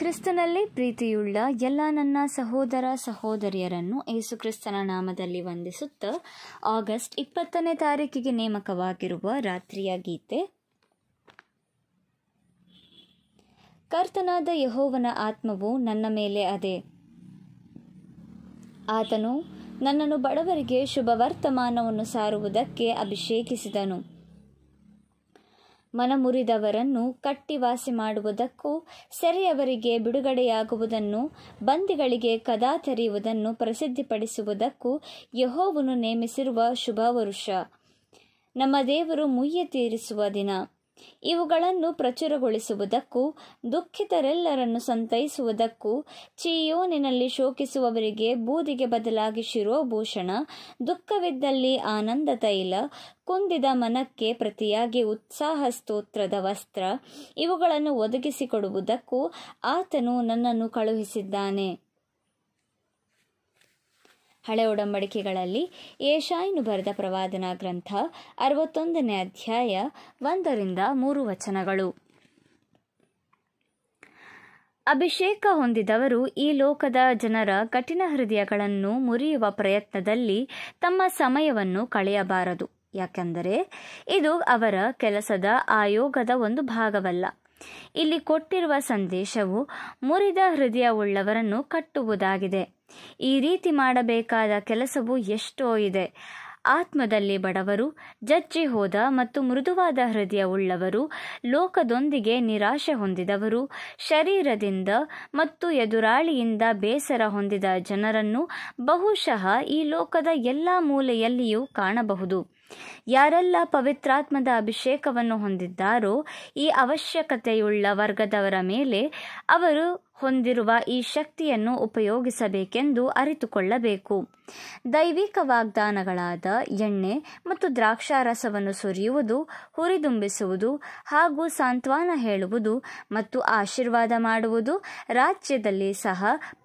ಕ್ರಿಸ್ತನಲ್ಲಿ ಪ್ರೀತಿಯುಳ್ಳ ಎಲ್ಲ ನನ್ನ ಸಹೋದರ ಸಹೋದರಿಯರನ್ನು ಕ್ರಿಸ್ತನ ನಾಮದಲ್ಲಿ ವಂದಿಸುತ್ತಾ ಆಗಸ್ಟ್ ಇಪ್ಪತ್ತನೇ ತಾರೀಕಿಗೆ ನೇಮಕವಾಗಿರುವ ರಾತ್ರಿಯ ಗೀತೆ ಕರ್ತನಾದ ಯಹೋವನ ಆತ್ಮವು ನನ್ನ ಮೇಲೆ ಅದೇ ಆತನು ನನ್ನನ್ನು ಬಡವರಿಗೆ ಶುಭ ಸಾರುವುದಕ್ಕೆ ಅಭಿಷೇಕಿಸಿದನು ಮನಮುರಿದವರನ್ನು ಮುರಿದವರನ್ನು ಮಾಡುವುದಕ್ಕೂ ಸೆರೆಯವರಿಗೆ ಬಿಡುಗಡೆಯಾಗುವುದನ್ನು ಬಂದಿಗಳಿಗೆ ಕದಾ ತೆರೆಯುವುದನ್ನು ಪ್ರಸಿದ್ಧಿಪಡಿಸುವುದಕ್ಕೂ ಯಹೋವನ್ನು ನೇಮಿಸಿರುವ ಶುಭ ನಮ್ಮ ದೇವರು ಮುಯ್ಯ ತೀರಿಸುವ ದಿನ ಇವುಗಳನ್ನು ಪ್ರಚುರಗೊಳಿಸುವುದಕ್ಕೂ ದುಃಖಿತರೆಲ್ಲರನ್ನು ಸಂತೈಸುವುದಕ್ಕೂ ಚಿಯೋನಿನಲ್ಲಿ ಶೋಕಿಸುವವರಿಗೆ ಬೂದಿಗೆ ಬದಲಾಗಿ ಶಿರೋಭೂಷಣ ದುಃಖವಿದ್ದಲ್ಲಿ ಆನಂದ ತೈಲ ಕುಂದಿದ ಮನಕ್ಕೆ ಪ್ರತಿಯಾಗಿ ಉತ್ಸಾಹ ಸ್ತೋತ್ರದ ವಸ್ತ್ರ ಇವುಗಳನ್ನು ಒದಗಿಸಿಕೊಡುವುದಕ್ಕೂ ಆತನು ನನ್ನನ್ನು ಕಳುಹಿಸಿದ್ದಾನೆ ಹಳೆ ಒಡಂಬಡಿಕೆಗಳಲ್ಲಿ ಏಷಾಯಿನು ಬರೆದ ಪ್ರವಾದನ ಗ್ರಂಥ ಅರವತ್ತೊಂದನೇ ಅಧ್ಯಾಯ ಒಂದರಿಂದ ಮೂರು ವಚನಗಳು ಅಭಿಷೇಕ ಹೊಂದಿದವರು ಈ ಲೋಕದ ಜನರ ಕಠಿಣ ಹೃದಯಗಳನ್ನು ಮುರಿಯುವ ಪ್ರಯತ್ನದಲ್ಲಿ ತಮ್ಮ ಸಮಯವನ್ನು ಕಳೆಯಬಾರದು ಯಾಕೆಂದರೆ ಇದು ಅವರ ಕೆಲಸದ ಆಯೋಗದ ಒಂದು ಭಾಗವಲ್ಲ ಇಲ್ಲಿ ಕೊಟ್ಟಿರುವ ಸಂದೇಶವು ಮುರಿದ ಹೃದಯವುಳ್ಳವರನ್ನು ಕಟ್ಟುವುದಾಗಿದೆ ಈ ರೀತಿ ಮಾಡಬೇಕಾದ ಕೆಲಸವು ಎಷ್ಟೋ ಇದೆ ಆತ್ಮದಲ್ಲಿ ಬಡವರು ಜಜ್ಜಿ ಹೋದ ಮತ್ತು ಮೃದುವಾದ ಹೃದಯವುಳ್ಳವರು ಲೋಕದೊಂದಿಗೆ ನಿರಾಶೆ ಹೊಂದಿದವರು ಶರೀರದಿಂದ ಮತ್ತು ಎದುರಾಳಿಯಿಂದ ಬೇಸರ ಹೊಂದಿದ ಜನರನ್ನು ಬಹುಶಃ ಈ ಲೋಕದ ಎಲ್ಲ ಮೂಲೆಯಲ್ಲಿಯೂ ಕಾಣಬಹುದು ಯಾರೆಲ್ಲ ಪವಿತ್ರಾತ್ಮದ ಅಭಿಷೇಕವನ್ನು ಹೊಂದಿದ್ದಾರೋ ಈ ಅವಶ್ಯಕತೆಯುಳ್ಳ ವರ್ಗದವರ ಮೇಲೆ ಅವರು ಹೊಂದಿರುವ ಈ ಶಕ್ತಿಯನ್ನು ಉಪಯೋಗಿಸಬೇಕೆಂದು ಅರಿತುಕೊಳ್ಳಬೇಕು ದೈವಿಕ ವಾಗ್ದಾನಗಳಾದ ಎಣ್ಣೆ ಮತ್ತು ದ್ರಾಕ್ಷಾರಸವನ್ನು ಸುರಿಯುವುದು ಹುರಿದುಂಬಿಸುವುದು ಹಾಗೂ ಸಾಂತ್ವನ ಹೇಳುವುದು ಮತ್ತು ಆಶೀರ್ವಾದ ಮಾಡುವುದು ರಾಜ್ಯದಲ್ಲಿ ಸಹ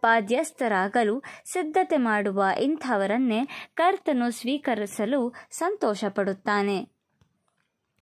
ಪಾದ್ಯಸ್ಥರಾಗಲು ಸಿದ್ಧತೆ ಮಾಡುವ ಇಂಥವರನ್ನೇ ಕರ್ತನು ಸ್ವೀಕರಿಸಲು ಸಂತೋಷಪಡುತ್ತಾನೆ